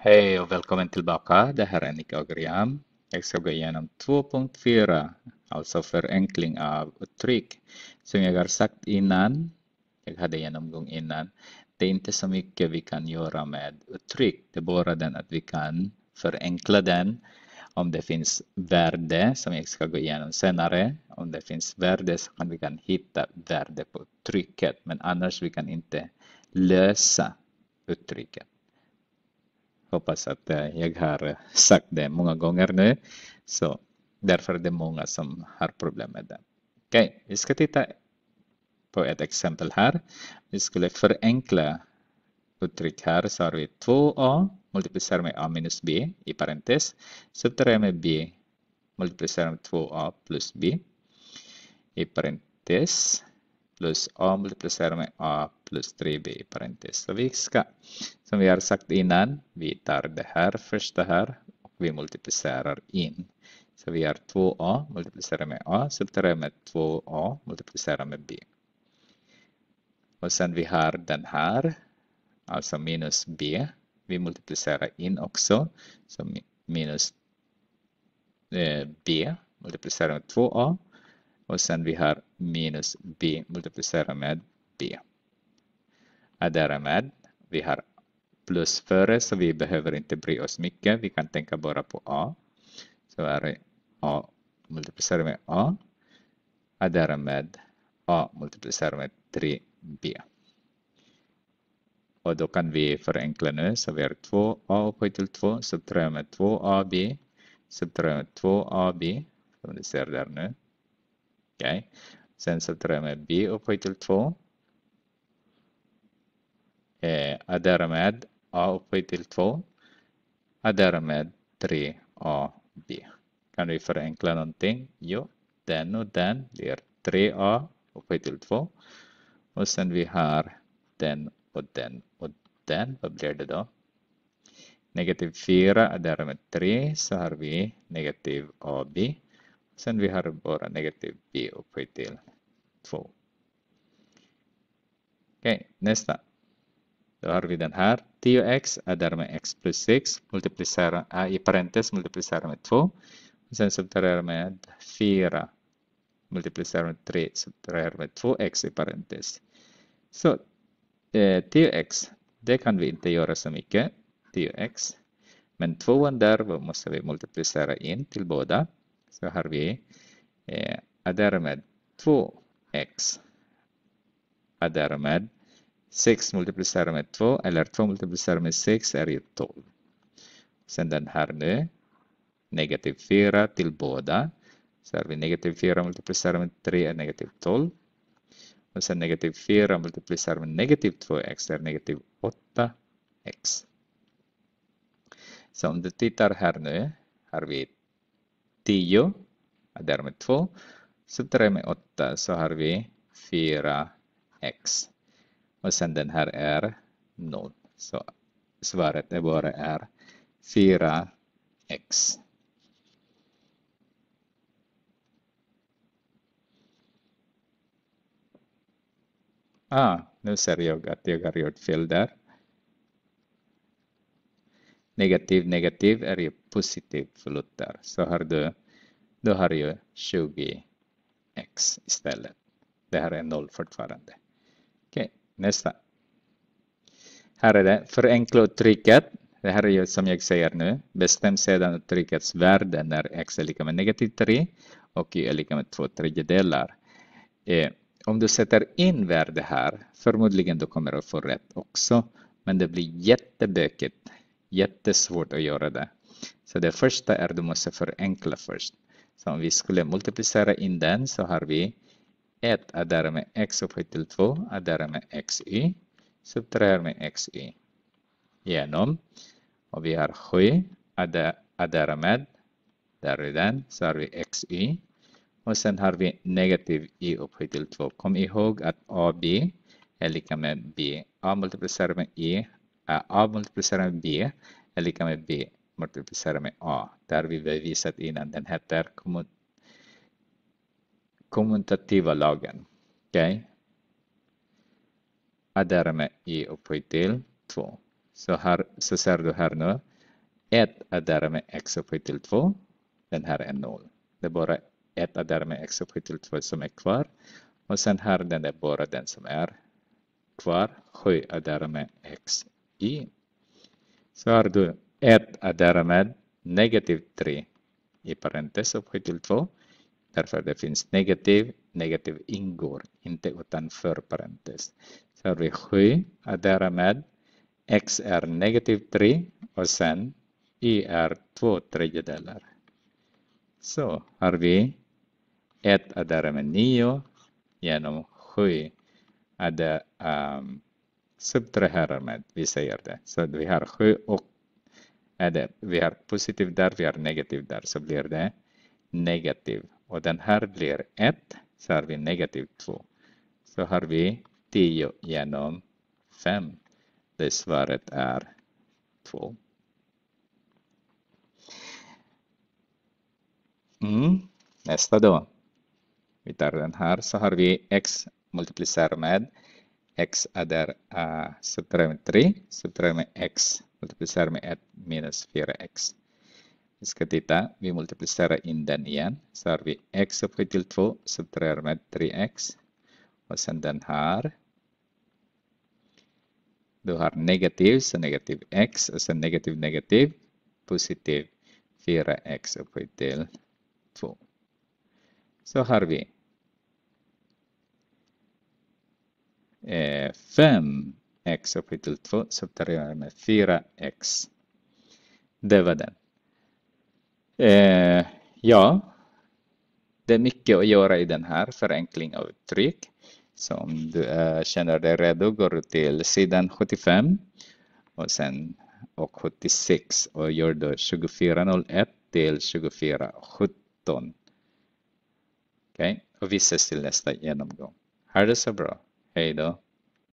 Hej och välkommen tillbaka. Det här är Nick Agriam. Jag ska gå igenom 2.4, alltså förenkling av uttryck. Som jag har sagt innan, jag hade genomgång innan, det är inte så mycket vi kan göra med uttryck. Det är bara den att vi kan förenkla den om det finns värde som jag ska gå igenom senare. Om det finns värde så kan vi kan hitta värde på uttrycket men annars vi kan inte lösa uttrycket hoppas att eh, jag har sagt det många gånger nu. Så därför är det många som har problem med det. Okej, okay, vi ska titta på ett exempel här. Vi skulle förenkla uttryck här så har vi 2a multiplicerat med a minus b i parentes. Subtraherar med b multiplicerat med 2a plus b i parentes plus A multiplicerar med A plus 3B i parentes. Så vi ska, som vi har sagt innan, vi tar det här första här och vi multiplicerar in. Så vi har 2A multiplicerar med A, subtraherar med 2A multiplicerar med B. Och sen vi har den här, alltså minus B. Vi multiplicerar in också, så minus eh, B multiplicerar med 2A och sen vi har minus b multiplicerat med b. Och därmed vi har plus före så vi behöver inte bry oss mycket. Vi kan tänka bara på a. Så är det a multiplicerat med a och därmed a multiplicerat med 3b. Och då kan vi förenkla nu så vi har 2a upphöjt till 2 subtraherar med 2ab subtraherar med 2ab som ni ser där nu Okay. Sen tar jag med B upphöjt till 2. Eh, adderar med A upphöjt till 2. Och därmed 3AB. Kan vi förenkla någonting? Jo, den och den blir 3A upphöjt till 2. Och sen vi har den och den och den. Vad blir det då? Negativ 4 och därmed 3 så har vi negativ AB. Sen vi har bara negativ b upphöjt till 2. Okej, nästa. Då har vi den här. 10x är därmed x plus 6. Multiplicera, äh, eh, I parentes multiplicera med 2. sen subtrahera med 4. Multiplicera med 3. subtraherar med 2x i parentes. Så eh, 10x, det kan vi inte göra så mycket. 10x. Men 2 där måste vi multiplicera in till båda. Så har vi eh, därmed 2x. Därmed 6 multiplicerat med 2 eller 2 multiplicerat med 6 är ju 12. Sen den här nu, negativ 4 till båda. Så har vi negativ 4 multiplicerat med 3 är negativ 12. Och sen negativ 4 multiplicerat med negativ 2x är negativ 8x. Så om du tittar här nu har vi 10, där med 2, Så med 8 så har vi 4 x. Och sen den här är 0, Så svaret är bara är 4x. Ah, nu ser jag att jag har gjort fel där negativ negativ är ju positiv förlust Så har du, då har ju 20x istället. Det här är noll fortfarande. Okej, okay, nästa. Här är det förenkla uttrycket. Det här är ju som jag säger nu. Bestäm sedan uttryckets värde när x är lika med negativ 3 och y är lika med 2 tredjedelar. Eh, om du sätter in värde här, förmodligen du kommer att få rätt också. Men det blir jättebökigt jättesvårt att göra det. Så det första är du måste förenkla först. Så om vi skulle multiplicera in den så har vi 1 är med x upphöjt till 2 är med xy. Subtraherar med xy genom. Och vi har 7 är med där är den, så har vi xy. Och sen har vi negativ y upphöjt till 2. Kom ihåg att AB är lika med B. A multiplicerar med y e, A multiplicerar med B är lika med B multiplicerar med A. Där vi bevisat innan, den heter kommutativa lagen. Okay? Addera med i upphöjt till 2. Så, här, så ser du här nu, 1 addera med x upphöjt till 2, den här är 0. Det är bara 1 addera med x upphöjt till 2 som är kvar. Och sen här den är bara den som är kvar, 7 addera med x i svarar du 1 är därmed negativ 3 i parentes upphöjt till 2 därför det finns negativ, negativ ingår, inte utanför parentes. Så har vi 7 är därmed x är negativ 3 och sen y är 2 tredjedelar. Så har vi 1 är därmed 9 genom 7 är det um, subtraherar vi säger det. Så vi har 7 och är det, vi har positiv där, vi har negativ där, så blir det negativ. Och den här blir 1, så har vi negativ 2. Så har vi 10 genom 5. Det svaret är 2. Mm. Nästa då. Vi tar den här, så har vi x multiplicerar med x adar a setelah में three x multiplisar me at minus 4x Iskatita bimultiplisar indan iyan sarvi x subhitil 2, subtrair me 3x dan har duhar negative se so negative x se negatif negative negative positive 4x subhitil 2 so harvi 5x upphöjt till 2 subtraherar med 4x. Det var den. Eh, ja, det är mycket att göra i den här förenkling av uttryck. Så om du eh, känner dig redo går du till sidan 75 och sen och 76 och gör då 2401 till 2417. Okej, okay? och vi ses till nästa genomgång. Ha det så bra. 对的。